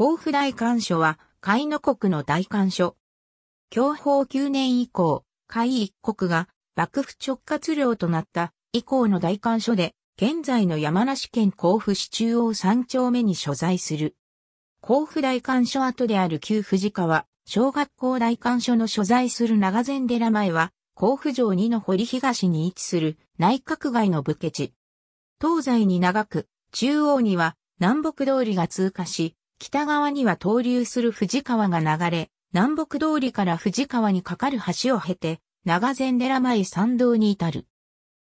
甲府大官所は、海の国の大官所。享保9年以降、海一国が幕府直轄領となった以降の大官所で、現在の山梨県甲府市中央三丁目に所在する。甲府大官所跡である旧藤川、小学校大官所の所在する長善寺前は、甲府城2の堀東に位置する内閣外の武家地。東西に長く、中央には南北通りが通過し、北側には東流する富士川が流れ、南北通りから富士川に架かる橋を経て、長前寺前参道に至る。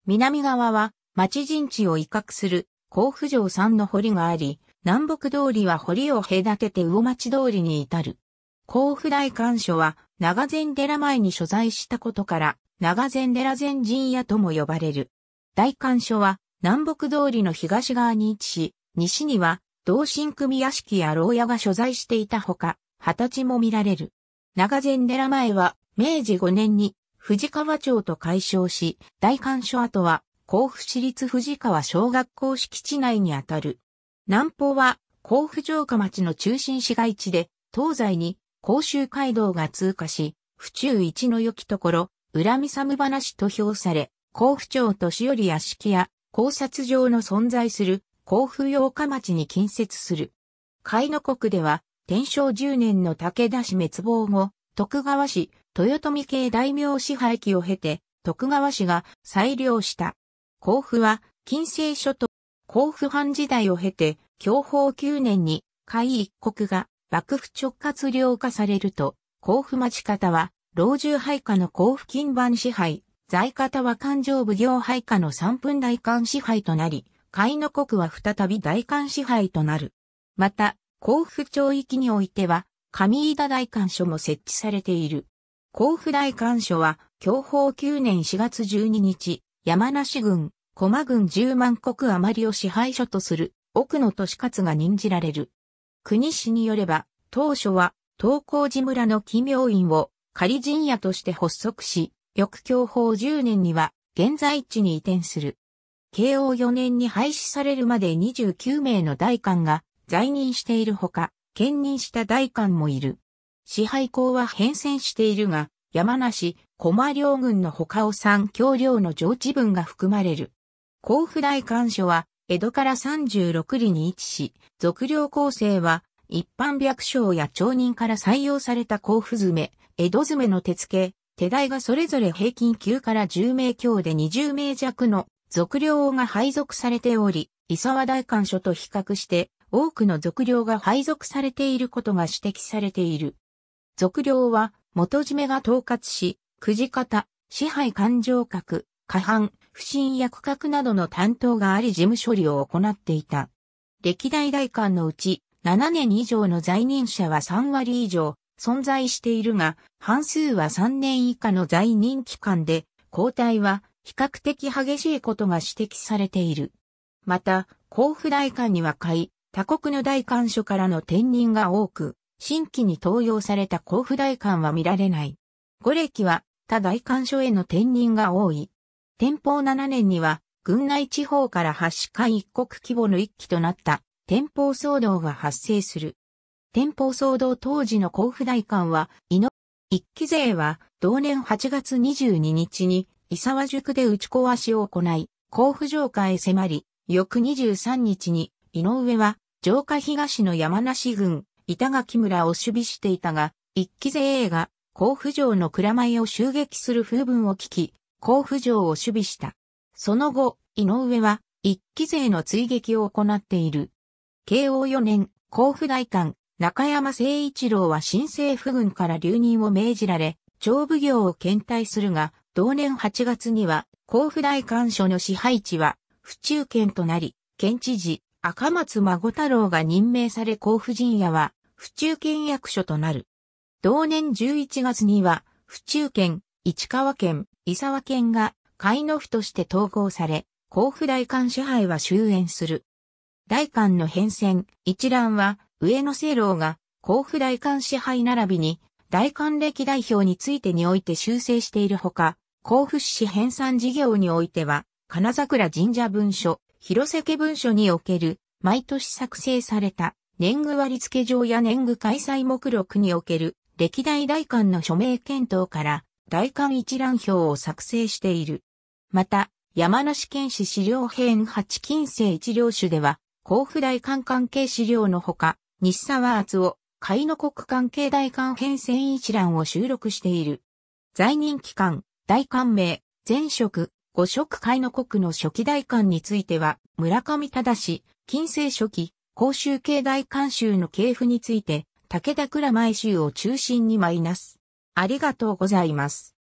南側は、町陣地を威嚇する、甲府城山の堀があり、南北通りは堀を隔てて魚町通りに至る。甲府大官所は、長前寺前に所在したことから、長前寺前陣屋とも呼ばれる。大官所は、南北通りの東側に位置し、西には同心組屋敷や牢屋が所在していたほか、二十歳も見られる。長前寺前は、明治5年に、藤川町と解消し、大官所跡は、甲府市立藤川小学校敷地内にあたる。南方は、甲府城下町の中心市街地で、東西に、甲州街道が通過し、府中一の良きところ、恨み寒話と評され、甲府町年寄屋敷や、考察場の存在する甲府八日町に近接する。海の国では、天正十年の武田氏滅亡後、徳川氏、豊臣系大名支配期を経て、徳川氏が裁量した。甲府は、近世諸島、甲府藩時代を経て、享保九年に、海一国が幕府直轄領化されると、甲府町方は、老中配下の甲府金番支配、在方は勘定奉行配下の三分大官支配となり、甲斐の国は再び大官支配となる。また、甲府町域においては、上井田大官所も設置されている。甲府大官所は、享保9年4月12日、山梨郡、駒郡10万国余りを支配所とする、奥野利勝が任じられる。国史によれば、当初は、東光寺村の奇妙院を仮陣屋として発足し、翌享保10年には、現在地に移転する。慶応4年に廃止されるまで29名の大官が在任しているほか、兼任した大官もいる。支配校は変遷しているが、山梨、駒両軍の他を三橋領の上智分が含まれる。甲府大官所は、江戸から36里に位置し、俗領構成は、一般百姓や町人から採用された甲府詰江戸詰の手付け、手代がそれぞれ平均9から10名強で20名弱の俗領が配属されており、伊沢代官所と比較して多くの俗領が配属されていることが指摘されている。俗領は元締めが統括し、くじ方、支配勘定閣、過半、不審役閣などの担当があり事務処理を行っていた。歴代代官のうち7年以上の在任者は3割以上存在しているが、半数は3年以下の在任期間で、交代は比較的激しいことが指摘されている。また、甲府大官には会、他国の大官所からの転任が多く、新規に登用された甲府大官は見られない。五歴は他大官所への転任が多い。天保7年には、軍内地方から発市会一国規模の一期となった天保騒動が発生する。天保騒動当時の甲府大官は、井一期勢は同年8月22日に伊沢塾で打ち壊しを行い、甲府城下へ迫り、翌23日に、井上は、城下東の山梨郡、板垣村を守備していたが、一期勢が、甲府城の蔵前を襲撃する風文を聞き、甲府城を守備した。その後、井上は、一期勢の追撃を行っている。慶応4年、甲府大官、中山誠一郎は新政府軍から留任を命じられ、長奉行を検体するが、同年8月には、甲府大官所の支配地は、府中県となり、県知事、赤松孫太郎が任命され甲府陣屋は、府中県役所となる。同年11月には、府中県、市川県、伊沢県が、海の府として統合され、甲府大官支配は終焉する。大官の変遷、一覧は、上野清郎が、甲府大官支配並びに、大官歴代表についてにおいて修正しているほか、甲府市編纂事業においては、金桜神社文書、広瀬家文書における、毎年作成された、年貢割付状や年貢開催目録における、歴代大官の署名検討から、大官一覧表を作成している。また、山梨県市資料編八金星一領種では、甲府大官関係資料のほか、西沢厚夫、海の国関係大官編成一覧を収録している。在任期間、大官名、前職、五職会の国の初期大官については、村上正、近世初期、公衆系大官衆の系譜について、武田倉前衆を中心にマイナス。ありがとうございます。